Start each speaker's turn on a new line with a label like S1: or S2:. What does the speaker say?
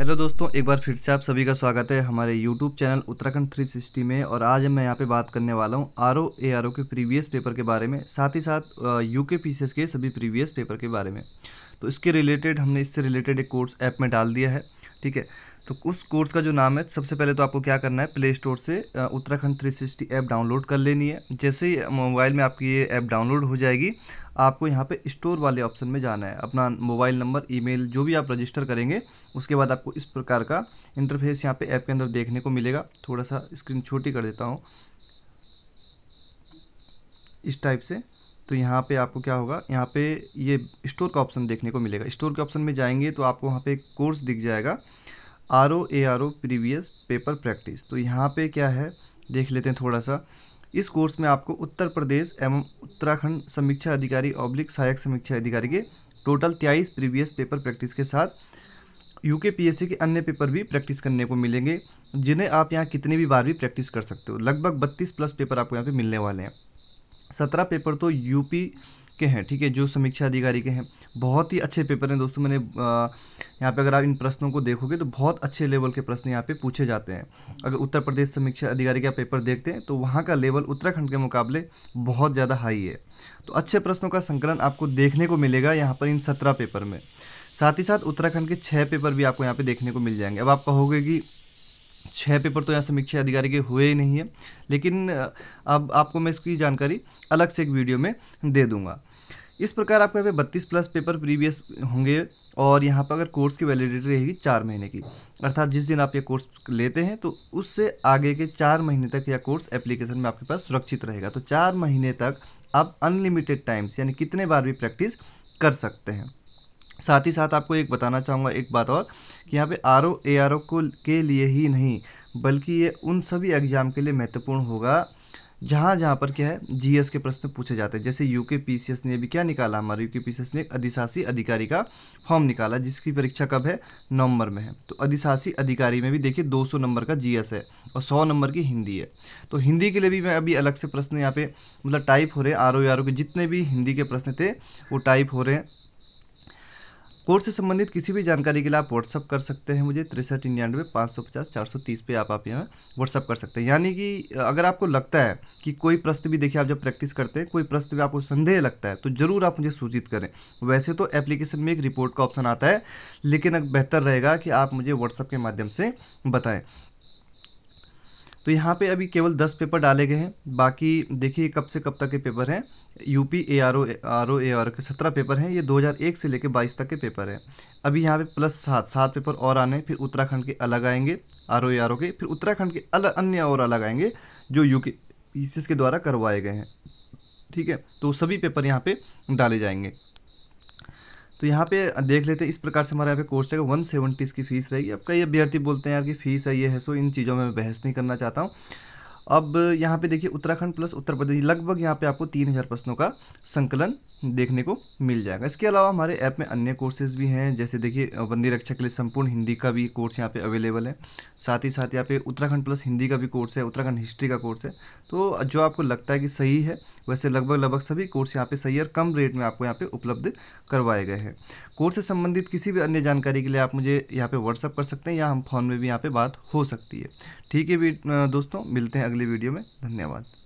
S1: hello दोस्तों एक बार फिर से आप सभी का स्वागत है हमारे यूट्यूब चैनल उत्तराखंड 360 में और आज मैं यहाँ पे बात करने वाला हूँ आर ओ ए आर ओ के प्रीवियस पेपर के बारे में साथ ही साथ यू के पी के सभी प्रीवियस पेपर के बारे में तो इसके रिलेटेड हमने इससे रिलेटेड एक कोर्स ऐप में डाल दिया है ठीक है तो उस कोर्स का जो नाम है सबसे पहले तो आपको क्या करना है प्ले स्टोर से उत्तराखंड 360 ऐप डाउनलोड कर लेनी है जैसे ही मोबाइल में आपकी ये ऐप डाउनलोड हो जाएगी आपको यहाँ पे स्टोर वाले ऑप्शन में जाना है अपना मोबाइल नंबर ईमेल जो भी आप रजिस्टर करेंगे उसके बाद आपको इस प्रकार का इंटरफेस यहाँ पे ऐप के अंदर देखने को मिलेगा थोड़ा सा स्क्रीन छोटी कर देता हूँ इस टाइप से तो यहाँ पे आपको क्या होगा यहाँ पे ये स्टोर का ऑप्शन देखने को मिलेगा स्टोर के ऑप्शन में जाएंगे तो आपको वहाँ पे एक कोर्स दिख जाएगा R O A R O previous paper practice तो यहाँ पे क्या है देख लेते हैं थोड़ा सा इस कोर्स में आपको उत्तर प्रदेश एवं उत्तराखंड समीक्षा अधिकारी ऑब्लिक सहायक समीक्षा अधिकारी के टोटल तेईस प्रीवियस पेपर प्रैक्टिस के साथ यू एस सी के अन्य पेपर भी प्रैक्टिस करने को मिलेंगे जिन्हें आप यहाँ कितनी भी बार भी प्रैक्टिस कर सकते हो लगभग बत्तीस प्लस पेपर आपको यहाँ पर मिलने वाले हैं सत्रह पेपर तो यूपी के हैं ठीक है जो समीक्षा अधिकारी के हैं बहुत ही अच्छे पेपर हैं दोस्तों मैंने यहाँ पे अगर आप इन प्रश्नों को देखोगे तो बहुत अच्छे लेवल के प्रश्न यहाँ पे पूछे जाते हैं अगर उत्तर प्रदेश समीक्षा अधिकारी का पेपर देखते हैं तो वहाँ का लेवल उत्तराखंड के मुकाबले बहुत ज़्यादा हाई है तो अच्छे प्रश्नों का संकलन आपको देखने को मिलेगा यहाँ पर इन सत्रह पेपर में साथ ही साथ उत्तराखंड के छः पेपर भी आपको यहाँ पर देखने को मिल जाएंगे अब आप कहोगे कि छः पेपर तो यहाँ समीक्षा अधिकारी के हुए ही नहीं है लेकिन अब आपको मैं इसकी जानकारी अलग से एक वीडियो में दे दूँगा इस प्रकार आपके यहाँ पे बत्तीस प्लस पेपर प्रीवियस होंगे और यहाँ पर अगर कोर्स की वैलिडिटी रहेगी चार महीने की अर्थात जिस दिन आप ये कोर्स लेते हैं तो उससे आगे के चार महीने तक यह कोर्स एप्लीकेशन में आपके पास सुरक्षित रहेगा तो चार महीने तक आप अनलिमिटेड टाइम्स यानी कितने बार भी प्रैक्टिस कर सकते हैं साथ ही साथ आपको एक बताना चाहूँगा एक बात और कि यहाँ पे आर ओ ए आर ओ को के लिए ही नहीं बल्कि ये उन सभी एग्ज़ाम के लिए महत्वपूर्ण होगा जहाँ जहाँ पर क्या है जीएस के प्रश्न पूछे जाते हैं जैसे यूके पीसीएस ने अभी क्या निकाला हमारे यूके पीसीएस ने एक अधिशासी अधिकारी का फॉर्म निकाला जिसकी परीक्षा कब है नवंबर में है तो अधिशासी अधिकारी में भी देखिए 200 नंबर का जीएस है और 100 नंबर की हिंदी है तो हिंदी के लिए भी मैं अभी अलग से प्रश्न यहाँ पे मतलब टाइप हो रहे हैं आर ओ के जितने भी हिंदी के प्रश्न थे वो टाइप हो रहे हैं कोर्स से संबंधित किसी भी जानकारी के लिए आप व्हाट्सअप कर सकते हैं मुझे तिरसठ निन्यानवे पाँच सौ पचास चार सौ तीस पे आप आप यहाँ व्हाट्सअप कर सकते हैं यानी कि अगर आपको लगता है कि कोई प्रश्न भी देखिए आप जब प्रैक्टिस करते हैं कोई प्रश्न भी आपको संदेह लगता है तो ज़रूर आप मुझे सूचित करें वैसे तो एप्लीकेशन में एक रिपोर्ट का ऑप्शन आता है लेकिन बेहतर रहेगा कि आप मुझे व्हाट्सअप के माध्यम से बताएँ तो यहाँ पे अभी केवल दस पेपर डाले गए हैं बाकी देखिए कब से कब तक के पेपर हैं UP A R O R O A R के सत्रह पेपर हैं ये 2001 से लेकर 22 तक के पेपर हैं अभी यहाँ पे प्लस सात सात पेपर और आने फिर उत्तराखंड के अलग आएंगे आर ओ ए आर ओ के फिर उत्तराखंड के अलग अन्य और अलग आएंगे जो यू के e के द्वारा करवाए गए हैं ठीक है तो सभी पेपर यहाँ पर डाले जाएंगे तो यहाँ पे देख लेते हैं इस प्रकार से हमारा यहाँ पे कोर्स रहेगा वन सेवेंटी इसकी फीस रहेगी अब कई अभ्यर्थी बोलते हैं यार कि फीस है ये है सो इन चीज़ों में बहस नहीं करना चाहता हूँ अब यहाँ पे देखिए उत्तराखंड प्लस उत्तर प्रदेश लगभग यहाँ पे आपको तीन हज़ार प्रश्नों का संकलन देखने को मिल जाएगा इसके अलावा हमारे ऐप में अन्य कोर्सेज भी हैं जैसे देखिए बंदी रक्षा के लिए संपूर्ण हिंदी का भी कोर्स यहाँ पे अवेलेबल है साथ ही साथ यहाँ पे उत्तराखंड प्लस हिंदी का भी कोर्स है उत्तराखंड हिस्ट्री का कोर्स है तो जो आपको लगता है कि सही है वैसे लगभग लगभग सभी कोर्स यहाँ पे सही और कम रेट में आपको यहाँ पे उपलब्ध करवाए गए हैं कोर्स से संबंधित किसी भी अन्य जानकारी के लिए आप मुझे यहाँ पे व्हाट्सअप कर सकते हैं या हम फोन में भी यहाँ पे बात हो सकती है ठीक है दोस्तों मिलते हैं अगली वीडियो में धन्यवाद